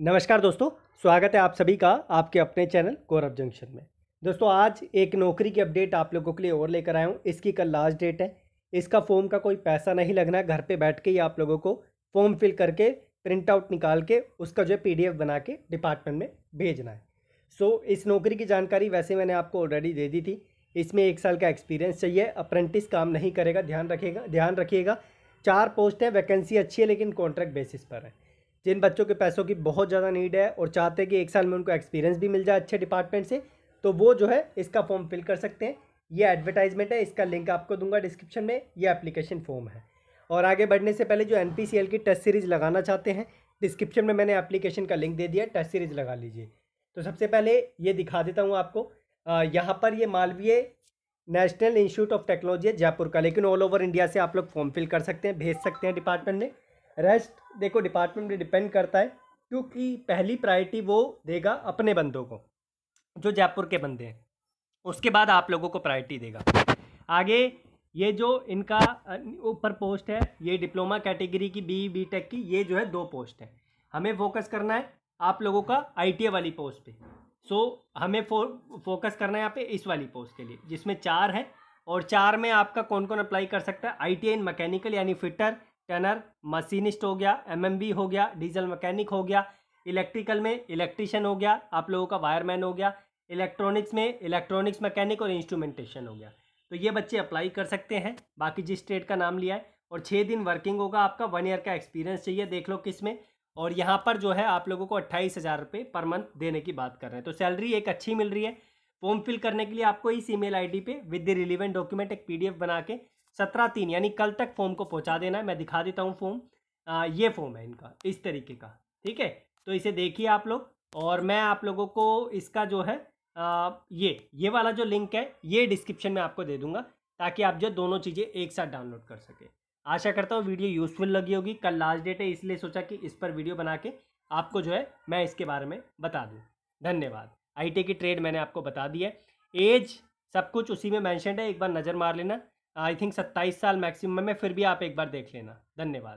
नमस्कार दोस्तों स्वागत है आप सभी का आपके अपने चैनल गौरव जंक्शन में दोस्तों आज एक नौकरी की अपडेट आप लोगों के लिए और लेकर आया हूँ इसकी कल लास्ट डेट है इसका फॉर्म का कोई पैसा नहीं लगना है घर पे बैठ के ही आप लोगों को फॉर्म फिल करके प्रिंट आउट निकाल के उसका जो है पी बना के डिपार्टमेंट में भेजना है सो इस नौकरी की जानकारी वैसे मैंने आपको ऑलरेडी दे दी थी इसमें एक साल का एक्सपीरियंस चाहिए अप्रेंटिस काम नहीं करेगा ध्यान रखेगा ध्यान रखिएगा चार पोस्ट है वैकेंसी अच्छी है लेकिन कॉन्ट्रैक्ट बेसिस पर है जिन बच्चों के पैसों की बहुत ज़्यादा नीड है और चाहते हैं कि एक साल में उनको एक्सपीरियंस भी मिल जाए अच्छे डिपार्टमेंट से तो वो जो है इसका फॉर्म फिल कर सकते हैं ये एडवर्टाइजमेंट है इसका लिंक आपको दूंगा डिस्क्रिप्शन में ये एप्लीकेशन फॉर्म है और आगे बढ़ने से पहले जो एन की टेस्ट सीरीज़ लगाना चाहते हैं डिस्क्रिप्शन में मैंने एप्लीकेशन का लिंक दे दिया टेस्ट सीरीज़ लगा लीजिए तो सबसे पहले ये दिखा देता हूँ आपको यहाँ पर ये Malaviya National Institute of Technology है जयपुर का लेकिन ऑल ओवर इंडिया से आप लोग फॉर्म फिल कर सकते हैं भेज सकते हैं डिपार्टमेंट में रेस्ट देखो डिपार्टमेंट पे डिपेंड करता है क्योंकि पहली प्रायोरिटी वो देगा अपने बंदों को जो जयपुर के बंदे हैं उसके बाद आप लोगों को प्रायोरिटी देगा आगे ये जो इनका ऊपर पोस्ट है ये डिप्लोमा कैटेगरी की बी बी टेक की ये जो है दो पोस्ट है हमें फोकस करना है आप लोगों का आई e वाली पोस्ट पे सो हमें फो, फोकस करना है यहाँ पे इस वाली पोस्ट के लिए जिसमें चार है और चार में आपका कौन कौन अप्लाई कर सकता है आई टी एन मैकेनिकल यानी फिटर टनर मशीनिस्ट हो गया एमएमबी हो गया डीजल मैकेनिक हो गया इलेक्ट्रिकल में इलेक्ट्रिशियन हो गया आप लोगों का वायरमैन हो गया इलेक्ट्रॉनिक्स में इलेक्ट्रॉनिक्स मैकेनिक और इंस्ट्रूमेंटेशन हो गया तो ये बच्चे अप्लाई कर सकते हैं बाकी जिस स्टेट का नाम लिया है और छः दिन वर्किंग होगा आपका वन ईयर का एक्सपीरियंस चाहिए देख लो किस में और यहाँ पर जो है आप लोगों को अट्ठाईस हज़ार रुपये पर मंथ देने की बात कर रहे हैं तो सैलरी एक अच्छी मिल रही है फॉर्म फिल करने के लिए आपको इस ईमेल आईडी पे विद द रिलीवेंट डॉक्यूमेंट एक पीडीएफ बना के सत्रह तीन यानी कल तक फॉर्म को पहुंचा देना है मैं दिखा देता हूँ फॉर्म ये फॉर्म है इनका इस तरीके का ठीक है तो इसे देखिए आप लोग और मैं आप लोगों को इसका जो है आ, ये ये वाला जो लिंक है ये डिस्क्रिप्शन में आपको दे दूंगा ताकि आप जो दोनों चीज़ें एक साथ डाउनलोड कर सके आशा करता हूँ वीडियो यूज़फुल लगी होगी कल लास्ट डेट है इसलिए सोचा कि इस पर वीडियो बना के आपको जो है मैं इसके बारे में बता दूँ धन्यवाद आईटी की ट्रेड मैंने आपको बता दी है एज सब कुछ उसी में मैंशनड है एक बार नज़र मार लेना आई थिंक सत्ताईस साल मैक्सिमम है फिर भी आप एक बार देख लेना धन्यवाद